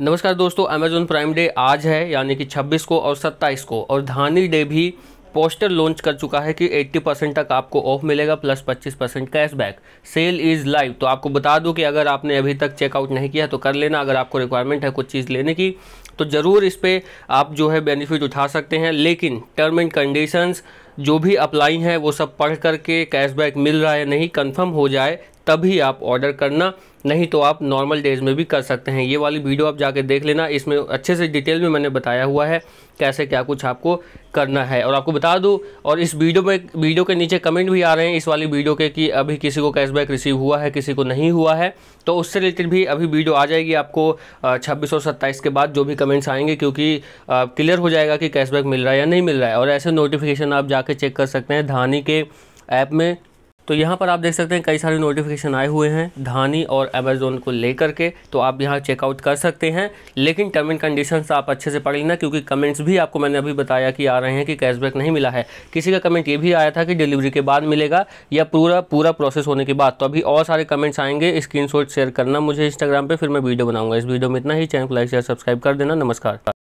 नमस्कार दोस्तों Amazon prime day आज है यानी कि 26 को और 27 को और धानी डे भी पोस्टर लॉन्च कर चुका है कि 80 परसेंट तक आपको ऑफ मिलेगा plus 25 percent cashback sale is live तो आपको बता दूं कि अगर आपने अभी तक चेकआउट नहीं किया तो कर लेना अगर आपको रिक्वायरमेंट है कुछ चीज़ लेने की तो ज़रूर इस पर आप जो है बेनिफिट उठा सकते हैं लेकिन टर्म एंड कंडीशंस जो भी अप्लाई हैं वो सब पढ़ करके कैशबैक मिल रहा है नहीं कंफर्म हो जाए तभी आप ऑर्डर करना नहीं तो आप नॉर्मल डेज में भी कर सकते हैं ये वाली वीडियो आप जाके देख लेना इसमें अच्छे से डिटेल में मैंने बताया हुआ है कैसे क्या कुछ आपको करना है और आपको बता दूँ और इस वीडियो में वीडियो के नीचे कमेंट भी आ रहे हैं इस वाली वीडियो के कि अभी किसी को कैशबैक रिसीव हुआ है किसी को नहीं हुआ है तो उससे रिलेटेड भी अभी वीडियो आ जाएगी आपको छब्बीस और सत्ताईस के बाद जो भी कमेंट्स आएंगे क्योंकि क्लियर हो जाएगा कि कैशबैक मिल रहा है या नहीं मिल रहा है और ऐसे नोटिफिकेशन आप जाके चेक कर सकते हैं धानी के ऐप में तो यहाँ पर आप देख सकते हैं कई सारे नोटिफिकेशन आए हुए हैं धानी और अमेजोन को लेकर के तो आप यहाँ चेकआउट कर सकते हैं लेकिन टर्म एंड कंडीशन आप अच्छे से पढ़ लेना क्योंकि कमेंट्स भी आपको मैंने अभी बताया कि आ रहे हैं कि कैशबैक नहीं मिला है किसी का कमेंट ये भी आया था कि डिलीवरी के बाद मिलेगा या पूरा पूरा प्रोसेस होने के बाद तो अभी और सारे कमेंट्स आएंगे स्क्रीन शेयर करना मुझे इंस्टाग्राम पर फिर मैं वीडियो बनाऊंगा इस वीडियो में इतना ही चैनल को लाइक शेयर सब्सक्राइब कर देना नमस्कार